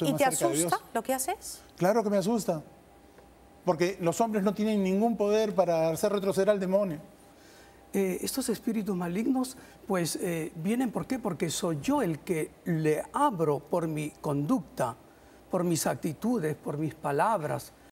¿Y te asusta lo que haces? Claro que me asusta, porque los hombres no tienen ningún poder para hacer retroceder al demonio. Eh, estos espíritus malignos, pues eh, vienen, ¿por qué? Porque soy yo el que le abro por mi conducta, por mis actitudes, por mis palabras.